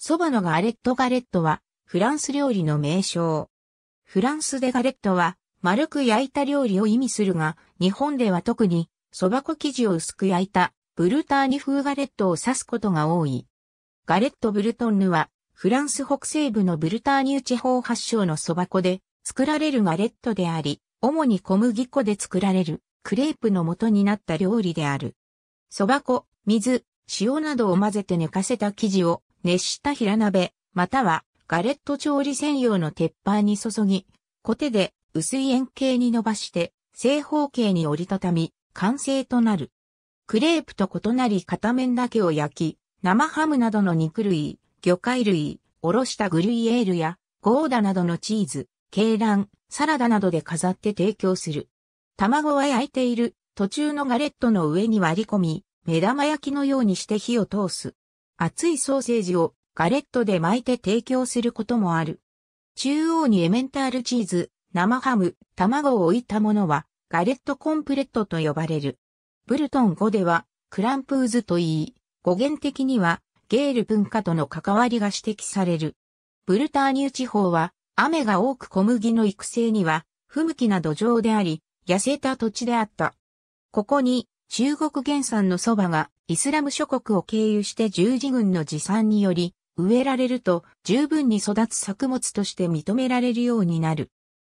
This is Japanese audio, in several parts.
蕎麦のガレットガレットは、フランス料理の名称。フランスでガレットは、丸く焼いた料理を意味するが、日本では特に、蕎麦粉生地を薄く焼いた、ブルターニュ風ガレットを指すことが多い。ガレット・ブルトンヌは、フランス北西部のブルターニュ地方発祥の蕎麦粉で、作られるガレットであり、主に小麦粉で作られる、クレープの元になった料理である。蕎麦粉、水、塩などを混ぜて寝かせた生地を、熱した平鍋、またはガレット調理専用の鉄板に注ぎ、コテで薄い円形に伸ばして正方形に折りたたみ、完成となる。クレープと異なり片面だけを焼き、生ハムなどの肉類、魚介類、おろしたグルイエールやゴーダなどのチーズ、鶏卵、サラダなどで飾って提供する。卵は焼いている途中のガレットの上に割り込み、目玉焼きのようにして火を通す。熱いソーセージをガレットで巻いて提供することもある。中央にエメンタールチーズ、生ハム、卵を置いたものはガレットコンプレットと呼ばれる。ブルトン語ではクランプーズと言い、語源的にはゲール文化との関わりが指摘される。ブルターニュ地方は雨が多く小麦の育成には不向きな土壌であり、痩せた土地であった。ここに中国原産の蕎麦がイスラム諸国を経由して十字軍の持参により、植えられると十分に育つ作物として認められるようになる。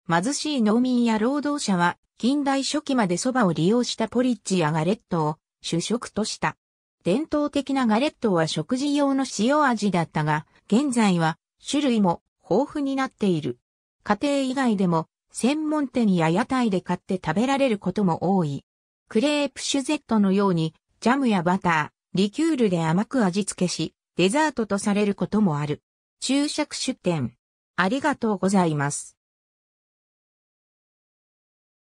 貧しい農民や労働者は近代初期まで蕎麦を利用したポリッジやガレットを主食とした。伝統的なガレットは食事用の塩味だったが、現在は種類も豊富になっている。家庭以外でも専門店や屋台で買って食べられることも多い。クレープシュゼットのようにジャムやバター、リキュールで甘く味付けし、デザートとされることもある。注釈出典。ありがとうございます。